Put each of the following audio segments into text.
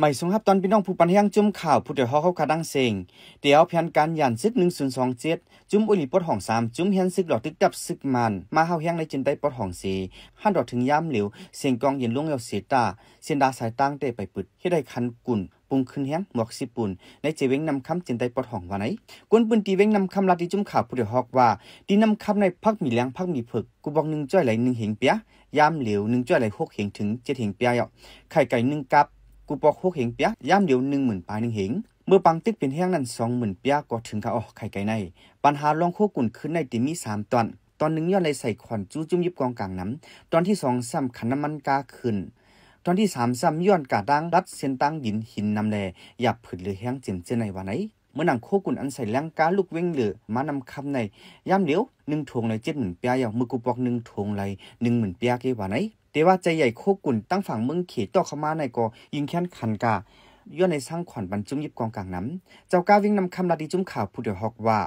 ไม่สงับตอนพี่น้องผู้ปันแห้งจุ่มข่าวผู้เดียวเอาเขาคาดังเยงเดี๋ยวพแยนการยันซึกสองเจ็ดจุ่มอุลิปดห้องสามจุ่มเฮียนซึกดอกตึกดับซึกมันมาเฮาแห้งในจินไต้ปดห้องส่หันดอกถึงยามเหลว เสียงกองเย็นลุงแลวเสตาเสียนดาสายตั้งเตะไปปืดให้ได้คันกุ่น ปุงขึ้นแห้งหมวกสิบปุ่นในเจวิ้งนำคำจินไต้ปดห้องวันไหนกวนปืนตีเวงนำคำลาตีจุ่มข่าวผู้เดียวฮอกว่าตีนำคำในพักมีแรงพักมีผึกกูบอกงจ้อยไหลงเหงเปียยามเหลวงจ้อยไหลกเหงถึงดเหงเปียยอไข่ไก่งกับกูปอกหกเหงเปียย่ามเดียวหนึ่งหมื่นปลายหนึ่งเหง เมื่อปังติ๊กเป็นแห้งนั้นสองหมื่นเปียก็ถึงกบออกไข่ไก่ในปัญหาลองโคกุ่นขึ้นในติมีสามตอนตอนหนึ่งย้อนเลยใส่ขอนจู้จุ้มยิบกองกลางน้ำ ตอนที่สองซ้ำขันน้ำมันกาขึ้น ตอนที่สามซ้ำย้อนกาดังรัดเส้นตั้งดินหินนำแลหยับผืดหรือแห้งเจ็มเจนในวันไหนเมื่อหนังโคกุ่นอันใส่แรงกาลูกเว้งเหลือมานำคำในย่ำเดียวหนึ่งทวงเลยเจ็ดหมื่นเปียยามื่อกูบอกหนึ่งทวงเลยหนึ่งหมื่นเปียกี่วันไหนแต่ว่าใจใหญ่โคกุ่นตั้งฝั่งเมืองเขตตอกเข้ามาในก็ยิงแค้นขันกาย้อนในสร้างขวัญบรรจุยิบกองกลางน้ำเจ้าก้าวิ่งนำคำลาดีจุ้มข่าวผู้เดือดฮอกว่า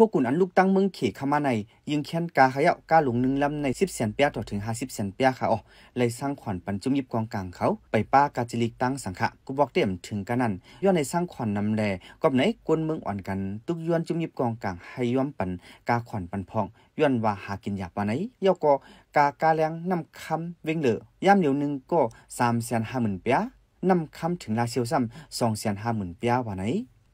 พวกกุ่นอันลูกตั้งเมืองเขเข้ามาในยิงขียนกาขยะกาหลงหนึ่งลำในสิบเสนเปียต่อถึงห้าสิบเซนเปียค่ะอ๋อเลยสร้างขวัญปันจุมยิบกองกลางเขาไปป้ากาจิลิกตั้งสังขะกูบอกเต็มถึงกันนั้นย้อนในสร้างขวัญนนำแลกบไหนกวนเมืองอ่อนกันตุกย้อนจุมยิบกองกลางให้ย้อมปันกาขวัญปันพองย้อนว่าหากินอยากปานไหนย่อก็กากาแรงนำคำเวงเหลือย่ามเหลียวนึ่งก็สามเสห้าหมื่นเปียนำคำถึงลาเซียวซ้ำงเสห้าหมื่นเปียว่าไหน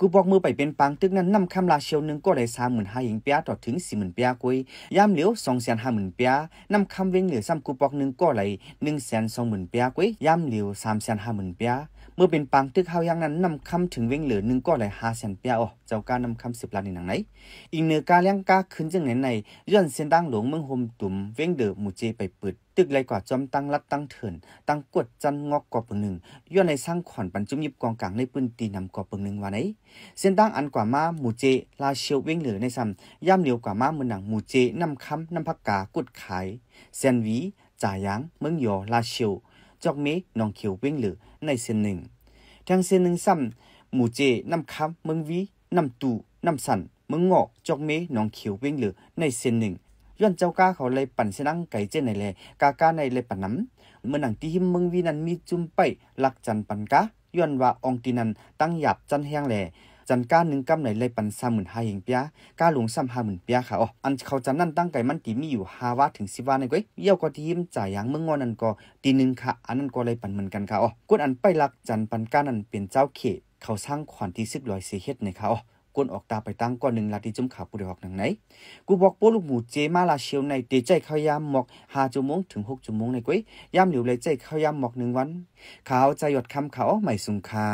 กูบอกมือไปเป็นปังตึกนั้นนําคําลาเชียวนึงก็ได้35,000หญิงเปียต่อถึง40,000เปียกุยยามเหลียว250,000เปียนําคําเวงเหลือซ้ํากูบอกนึงก็ไหล120,000เปียกุยยามเหลียว350,000เปียเมื่อเป็นปังตึกเฮายังนั้นนําคําถึงเวงเหลือนึงก็ไหล500,000เปียอ๋อเจ้าการนําคํา10ล้านนี่หนังไหนอีกเนื้อกาเลี้ยงกาขึ้นจังไหนในย้อนเส้นดังหลงเมืองโฮมตุ่มเวงเดอหมู่เจไปเปิดตึกไรกว่าจอมตั้งรัดตั้งเถินตั้งกดจันงอกกว่าปึงหนึ่งย้อนในสร้างขอนปันจุมยิบกองกลางในปืนตีนำกว่าปึงหนึ่งวันไหนเส้นตั้งอันกว่ามาหมูเจลาเชียวเว้งเหลือในซ้ำย่ำเหลียวกว่ามามือหนังหมูเจนำคำนำพักกากดขายเส้นวีจ่ายางเมืองยอลาเชียวจอกเมนองเขียวเว้งเหลือในเส้นหนึ่งทางเส้นหนึ่งซ้ำหมูเจนำคำเมืองวีนำตู่นำสันเมืองงอกจอกเมนองเขียวเว้งเหลือในเส้นหนึ่งย้อนเจ้าก้าเขาเลยปั่นเสนังไก่เจนในเลยกากาในเลยปั่นน้ำเมื่อหนังที่หิมมึงวีนันมีจุ่มไปหลักจันปั่นกะย้อนว่าองตินันตั้งหยาบจันแห้งแหลจันก้าหนึ่งกำาไหนเลยปั่นสามหมื่นห้ายิงเปียก้าหลวงสามห้าหมื่นเปียค่ะอ๋ออันเขาจันนั่นตั้งไก่มันตีมีอยู่ฮาวาถึงสิบวาในก้อยเยี่ยวก็ทีมจ่ายยังมึงงอนันก็ตีหนึ่งค่ะ อันนั้นก็เลยปั่นเหมือนกันค่ะอ๋อกุนอันไปหลักจันปันก้านันเป็นเจ้าเขตเขาสร้างขวัญที่สิบลอยเสียเฮ็ดในค่ะอ๋อกวนออกตาไปตั้งก่อนหนึ่งลาที่จมขาปุรดหอกหนังไหน กูบอกโปลูกหมูเจมาลาเชียวในเตใจเขายามหมอกหาจุมงถึงหกจุมงในกุ้ย ยามเหลียวเลยใจเขายามหมอกหนึ่งวัน ขาวใจหยดคำเขาไม่สุงคา